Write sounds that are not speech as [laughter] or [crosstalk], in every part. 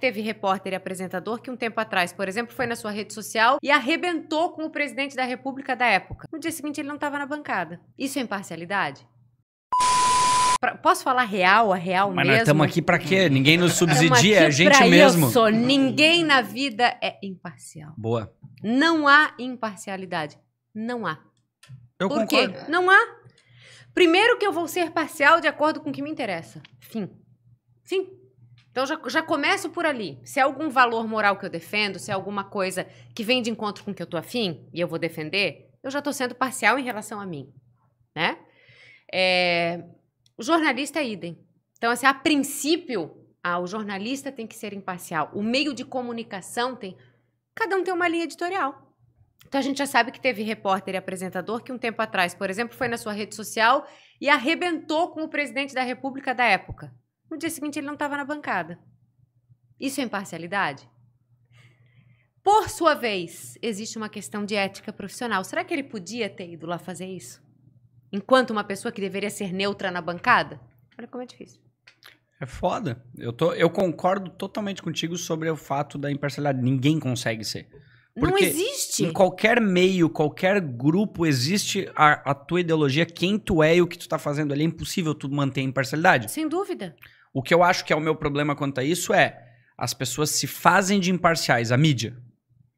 Teve repórter e apresentador que um tempo atrás, por exemplo, foi na sua rede social e arrebentou com o presidente da República da época. No dia seguinte ele não estava na bancada. Isso é imparcialidade? Pra, posso falar real, a real Mas mesmo? Mas nós estamos aqui para quê? Ninguém nos subsidia, é a gente pra mesmo. Isso. Ninguém na vida é imparcial. Boa. Não há imparcialidade. Não há. Eu Por quê? Não há. Primeiro que eu vou ser parcial de acordo com o que me interessa. Fim. Fim. Então já, já começo por ali. Se é algum valor moral que eu defendo, se é alguma coisa que vem de encontro com o que eu estou afim e eu vou defender, eu já estou sendo parcial em relação a mim. Né? É, o jornalista é idem. Então, assim, a princípio, ah, o jornalista tem que ser imparcial. O meio de comunicação tem. Cada um tem uma linha editorial. Então a gente já sabe que teve repórter e apresentador que um tempo atrás, por exemplo, foi na sua rede social e arrebentou com o presidente da República da época. No dia seguinte ele não estava na bancada. Isso é imparcialidade? Por sua vez, existe uma questão de ética profissional. Será que ele podia ter ido lá fazer isso? Enquanto uma pessoa que deveria ser neutra na bancada? Olha como é difícil. É foda. Eu, tô, eu concordo totalmente contigo sobre o fato da imparcialidade. Ninguém consegue ser. Porque não existe. Em qualquer meio, qualquer grupo, existe a, a, tua ideologia, quem tu é e o que tu tá fazendo ali. É impossível tu manter a imparcialidade. Sem dúvida. O que eu acho que é o meu problema quanto a isso é as pessoas se fazem de imparciais, a mídia.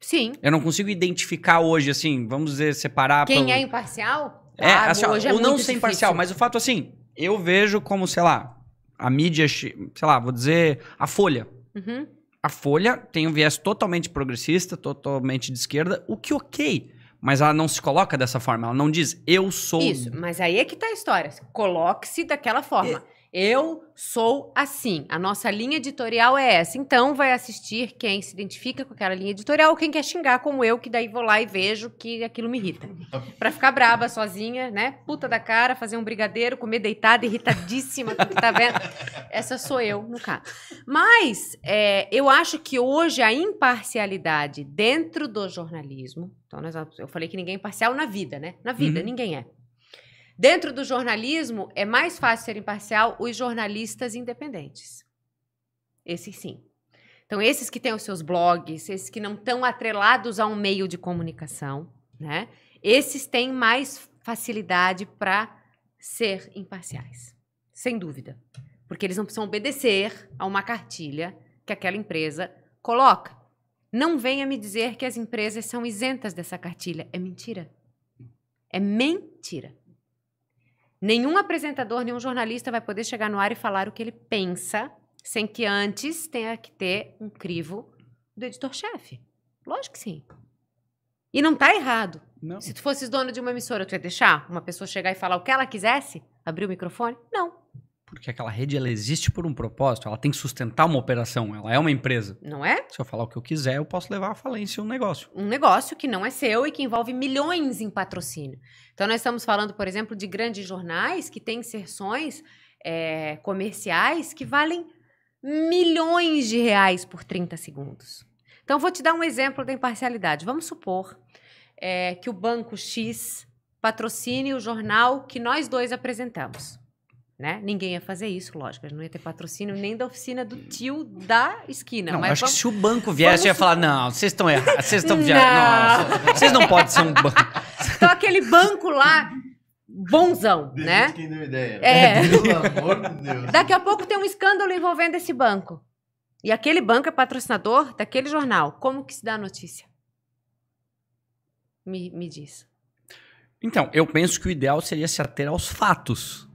Sim. Eu não consigo identificar hoje, assim, vamos dizer, separar. Quem pelo... é imparcial? É, ah, assim, hoje ó, é ou não ser difícil. imparcial, mas o fato assim, eu vejo como, sei lá, a mídia, sei lá, vou dizer, a Folha. Uhum a Folha tem um viés totalmente progressista, totalmente de esquerda, o que ok. Mas ela não se coloca dessa forma, ela não diz eu sou. Isso, mas aí é que tá a história. Coloque-se daquela forma. Eu sou assim. A nossa linha editorial é essa. Então, vai assistir quem se identifica com aquela linha editorial, quem quer xingar como eu, que daí vou lá e vejo que aquilo me irrita. [laughs] Pra ficar braba sozinha, né? Puta da cara, fazer um brigadeiro, comer deitada, irritadíssima que tá vendo. Essa sou eu, no caso. Mas, é, eu acho que hoje a imparcialidade dentro do jornalismo. Então, nós, eu falei que ninguém é imparcial na vida, né? Na vida, uhum. ninguém é. Dentro do jornalismo, é mais fácil ser imparcial os jornalistas independentes. Esses sim. Então, esses que têm os seus blogs, esses que não estão atrelados a um meio de comunicação, né? Esses têm mais facilidade para ser imparciais, sem dúvida. Porque eles não precisam obedecer a uma cartilha que aquela empresa coloca. Não venha me dizer que as empresas são isentas dessa cartilha. É mentira. É mentira. Nenhum apresentador, nenhum jornalista vai poder chegar no ar e falar o que ele pensa sem que antes tenha que ter um crivo do editor-chefe. Lógico que sim. E não tá errado. Não. Se tu fosses dono de uma emissora, tu ia deixar uma pessoa chegar e falar o que ela quisesse? Abrir o microfone? Não. Porque aquela rede ela existe por um propósito, ela tem que sustentar uma operação, ela é uma empresa. Não é? Se eu falar o que eu quiser, eu posso levar à falência um negócio. Um negócio que não é seu e que envolve milhões em patrocínio. Então, nós estamos falando, por exemplo, de grandes jornais que têm inserções é, comerciais que valem milhões de reais por 30 segundos. Então, vou te dar um exemplo da imparcialidade. Vamos supor é, que o banco X patrocine o jornal que nós dois apresentamos né? Ninguém ia fazer isso, lógico. A gente não ia ter patrocínio nem da oficina do tio da esquina. Não, mas acho vamos, que se o banco viesse, ia falar: não, vocês estão errados, vocês estão viajando. Vocês não podem ser um banco. Então, aquele banco lá, bonzão, Deus né? Quem deu ideia. É. Pelo amor de Deus. Daqui a pouco tem um escândalo envolvendo esse banco. E aquele banco é patrocinador daquele jornal. Como que se dá a notícia? Me, me diz. Então, eu penso que o ideal seria se ater aos fatos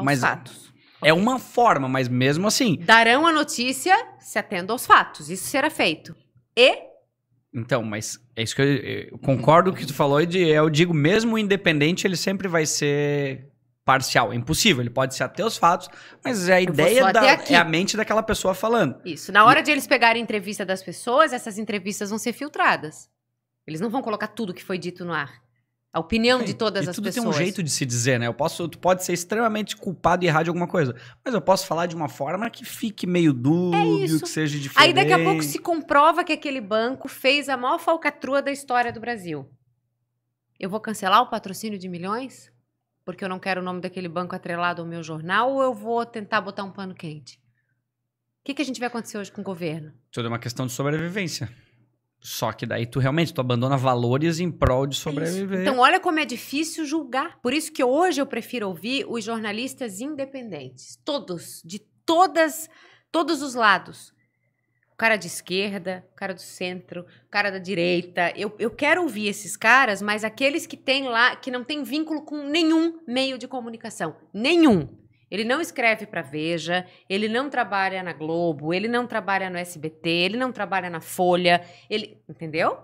aos mas fatos. É uma forma, mas mesmo assim. Darão a notícia se atendo aos fatos. Isso será feito. E. Então, mas é isso que eu, eu concordo com o que tu falou, de eu digo, mesmo independente, ele sempre vai ser parcial. É impossível, ele pode ser até os fatos, mas é a eu ideia da, é a mente daquela pessoa falando. Isso. Na hora e... de eles pegarem entrevista das pessoas, essas entrevistas vão ser filtradas. Eles não vão colocar tudo que foi dito no ar. A opinião de todas e as tudo pessoas. tem um jeito de se dizer, né? Eu posso, tu pode ser extremamente culpado e errar de alguma coisa, mas eu posso falar de uma forma que fique meio dúbio, é que seja diferente. Aí daqui a pouco se comprova que aquele banco fez a maior falcatrua da história do Brasil. Eu vou cancelar o patrocínio de milhões? Porque eu não quero o nome daquele banco atrelado ao meu jornal ou eu vou tentar botar um pano quente? O que, que a gente vai acontecer hoje com o governo? Tudo é uma questão de sobrevivência. Só que daí tu realmente tu abandona valores em prol de sobreviver. então olha como é difícil julgar. Por isso que hoje eu prefiro ouvir os jornalistas independentes, todos, de todas, todos os lados. O cara de esquerda, o cara do centro, o cara da direita. Eu, eu quero ouvir esses caras, mas aqueles que têm lá, que não tem vínculo com nenhum meio de comunicação, nenhum. Ele não escreve para Veja, ele não trabalha na Globo, ele não trabalha no SBT, ele não trabalha na Folha, ele, entendeu?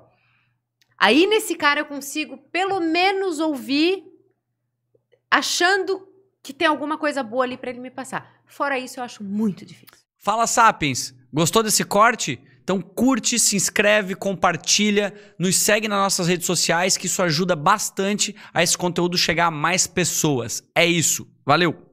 Aí nesse cara eu consigo pelo menos ouvir achando que tem alguma coisa boa ali para ele me passar. Fora isso eu acho muito difícil. Fala Sapiens, gostou desse corte? Então curte, se inscreve, compartilha, nos segue nas nossas redes sociais, que isso ajuda bastante a esse conteúdo chegar a mais pessoas. É isso. Valeu!